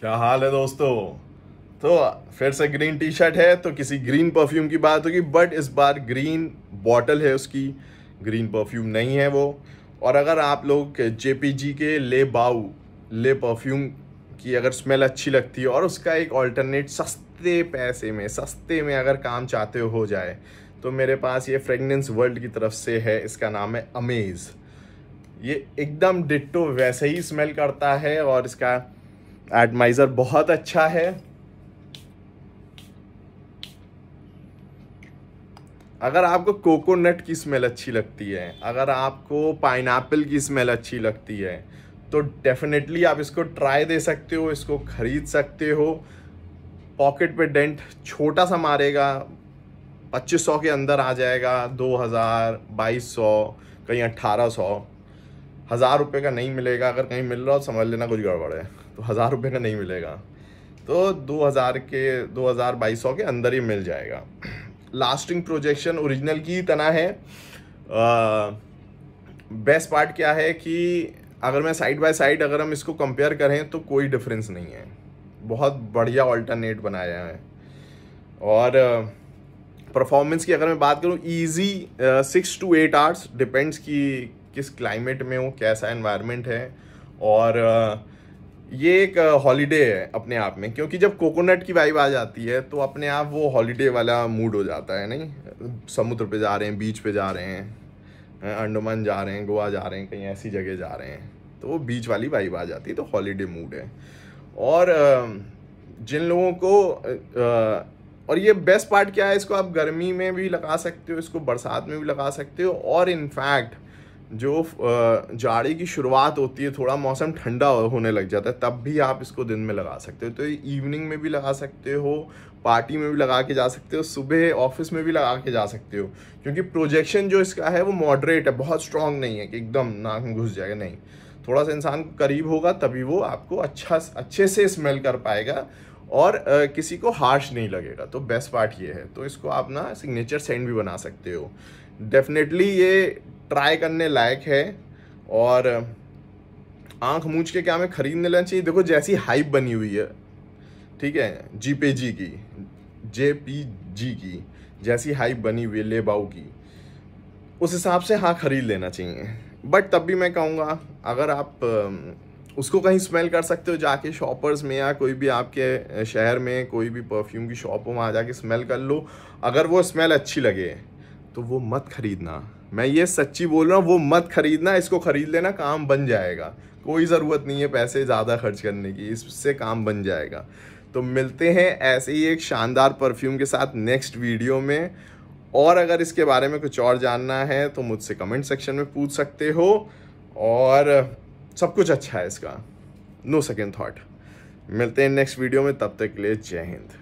क्या हाल है दोस्तों तो फिर से ग्रीन टी शर्ट है तो किसी ग्रीन परफ्यूम की बात होगी बट इस बार ग्रीन बॉटल है उसकी ग्रीन परफ्यूम नहीं है वो और अगर आप लोग जे के ले बाऊ ले परफ्यूम की अगर स्मेल अच्छी लगती है और उसका एक ऑल्टरनेट सस्ते पैसे में सस्ते में अगर काम चाहते हो जाए तो मेरे पास ये फ्रेगनेंस वर्ल्ड की तरफ से है इसका नाम है अमेज़ ये एकदम डिट्टो वैसे ही स्मेल करता है और इसका एडमाइज़र बहुत अच्छा है अगर आपको कोकोनट की स्मेल अच्छी लगती है अगर आपको पाइन की स्मेल अच्छी लगती है तो डेफिनेटली आप इसको ट्राई दे सकते हो इसको खरीद सकते हो पॉकेट पे डेंट छोटा सा मारेगा 2500 के अंदर आ जाएगा 2000 2200 कहीं 1800 हज़ार रुपये का नहीं मिलेगा अगर कहीं मिल रहा हो समझ लेना कुछ गड़बड़ है तो हज़ार रुपये का नहीं मिलेगा तो दो हज़ार के दो हज़ार बाईस सौ के अंदर ही मिल जाएगा लास्टिंग प्रोजेक्शन ओरिजिनल की तरह है बेस्ट पार्ट क्या है कि अगर मैं साइड बाय साइड अगर हम इसको कंपेयर करें तो कोई डिफरेंस नहीं है बहुत बढ़िया ऑल्टरनेट बनाया है और परफॉर्मेंस की अगर मैं बात करूं easy six to eight hours depends कि किस क्लाइमेट में हूँ कैसा एनवायरनमेंट है और ये एक हॉलीडे है अपने आप में क्योंकि जब कोकोनट की वाइब आ जाती है तो अपने आप वो हॉलीडे वाला मूड हो जाता है नहीं समुद्र पे जा रहे हैं बीच पे जा रहे हैं अंडमान जा रहे हैं गोवा जा रहे हैं कहीं ऐसी जगह जा रहे हैं तो वो बीच वाली वाइब आ जाती है तो हॉलीडे मूड है और जिन लोगों को और ये बेस्ट पार्ट क्या है इसको आप गर्मी में भी लगा सकते हो इसको बरसात में भी लगा सकते हो और इनफैक्ट जो जाड़े की शुरुआत होती है थोड़ा मौसम ठंडा होने लग जाता है तब भी आप इसको दिन में लगा सकते हो तो इवनिंग में भी लगा सकते हो पार्टी में भी लगा के जा सकते हो सुबह ऑफिस में भी लगा के जा सकते हो क्योंकि प्रोजेक्शन जो इसका है वो मॉडरेट है बहुत स्ट्रांग नहीं है कि एकदम नाक में घुस जाएगा नहीं थोड़ा सा इंसान करीब होगा तभी वो आपको अच्छा अच्छे से स्मेल कर पाएगा और आ, किसी को हार्श नहीं लगेगा तो बेस्ट पार्ट ये है तो इसको आप ना सिग्नेचर सेंट भी बना सकते हो डेफिनेटली ये ट्राई करने लायक है और आंख मूछ के क्या हमें ख़रीद लेना चाहिए देखो जैसी हाइप बनी हुई है ठीक है जी पे जी की जे पी जी की जैसी हाइप बनी हुई है लेबाऊ की उस हिसाब से हाँ ख़रीद लेना चाहिए बट तब भी मैं कहूँगा अगर आप उसको कहीं स्मेल कर सकते हो जाके शॉपर्स में या कोई भी आपके शहर में कोई भी परफ्यूम की शॉप हो वहाँ जाके स्मेल कर लो अगर वो स्मेल अच्छी लगे तो वो मत ख़रीदना मैं ये सच्ची बोल रहा हूँ वो मत खरीदना इसको खरीद लेना काम बन जाएगा कोई ज़रूरत नहीं है पैसे ज़्यादा खर्च करने की इससे काम बन जाएगा तो मिलते हैं ऐसे ही एक शानदार परफ्यूम के साथ नेक्स्ट वीडियो में और अगर इसके बारे में कुछ और जानना है तो मुझसे कमेंट सेक्शन में पूछ सकते हो और सब कुछ अच्छा है इसका नो सेकेंड थाट मिलते हैं नेक्स्ट वीडियो में तब तक के लिए जय हिंद